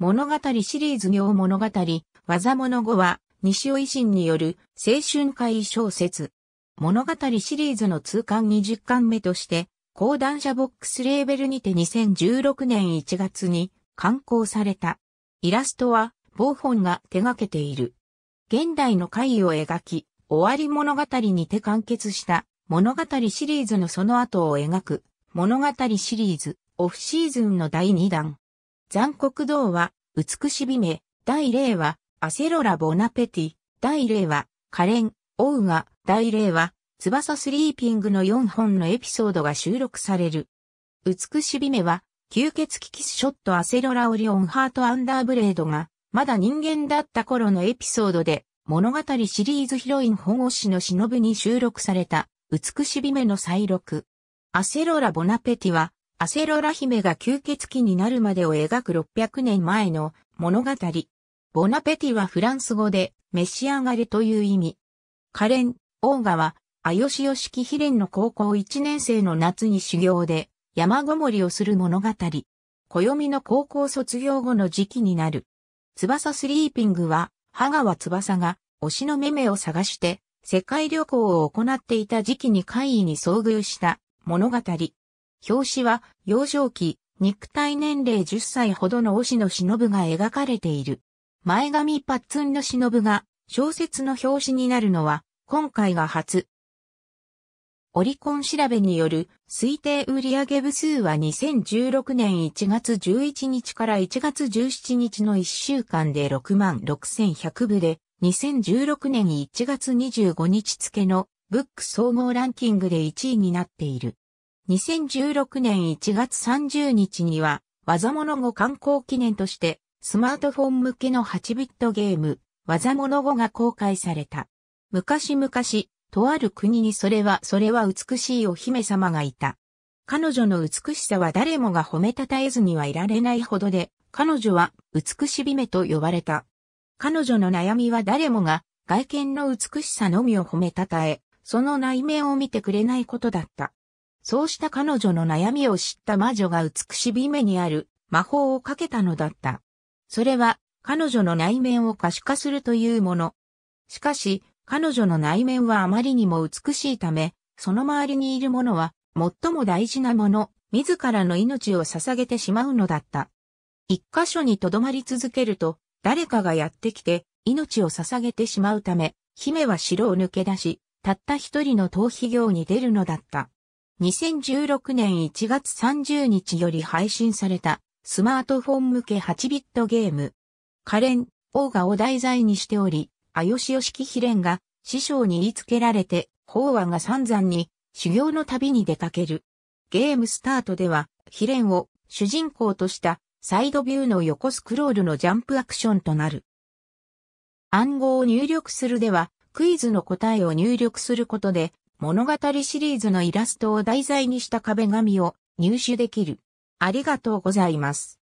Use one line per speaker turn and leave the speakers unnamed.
物語シリーズ行物語、技物語は、西尾維新による青春会小説。物語シリーズの通貫20巻目として、講談社ボックスレーベルにて2016年1月に刊行された。イラストは、某本が手掛けている。現代の会を描き、終わり物語にて完結した物語シリーズのその後を描く物語シリーズオフシーズンの第2弾。残酷道は美しびめ、第0話、アセロラ・ボナペティ、第0話、カレン、オウガ、第0話、翼スリーピングの4本のエピソードが収録される。美しびめは、吸血鬼キスショットアセロラオリオンハートアンダーブレードが、まだ人間だった頃のエピソードで、物語シリーズヒロイン保護士の忍びに収録された、美しびめの再録。アセロラ・ボナペティは、アセロラ姫が吸血鬼になるまでを描く600年前の物語。ボナペティはフランス語で召し上がれという意味。カレン、オーガは、アヨシヨき。ヒレンの高校1年生の夏に修行で山ごもりをする物語。暦の高校卒業後の時期になる。翼スリーピングは、ガワ翼が推しのメメを探して世界旅行を行っていた時期に怪異に遭遇した物語。表紙は幼少期、肉体年齢10歳ほどのしの忍が描かれている。前髪パッツンの忍が小説の表紙になるのは今回が初。オリコン調べによる推定売上部数は2016年1月11日から1月17日の1週間で6万6100部で、2016年1月25日付のブック総合ランキングで1位になっている。2016年1月30日には、技物語観光記念として、スマートフォン向けの8ビットゲーム、技物語が公開された。昔々、とある国にそれは、それは美しいお姫様がいた。彼女の美しさは誰もが褒めたたえずにはいられないほどで、彼女は美し姫と呼ばれた。彼女の悩みは誰もが外見の美しさのみを褒めたたえ、その内面を見てくれないことだった。そうした彼女の悩みを知った魔女が美しび目にある魔法をかけたのだった。それは彼女の内面を可視化するというもの。しかし、彼女の内面はあまりにも美しいため、その周りにいるものは最も大事なもの、自らの命を捧げてしまうのだった。一箇所に留まり続けると、誰かがやってきて命を捧げてしまうため、姫は城を抜け出し、たった一人の逃避行に出るのだった。2016年1月30日より配信されたスマートフォン向け8ビットゲーム。カレン、オーガを題材にしており、アヨシヨシキヒレンが師匠に言いつけられて、法話が散々に修行の旅に出かける。ゲームスタートでは、ヒレンを主人公としたサイドビューの横スクロールのジャンプアクションとなる。暗号を入力するでは、クイズの答えを入力することで物語シリーズのイラストを題材にした壁紙を入手できる。ありがとうございます。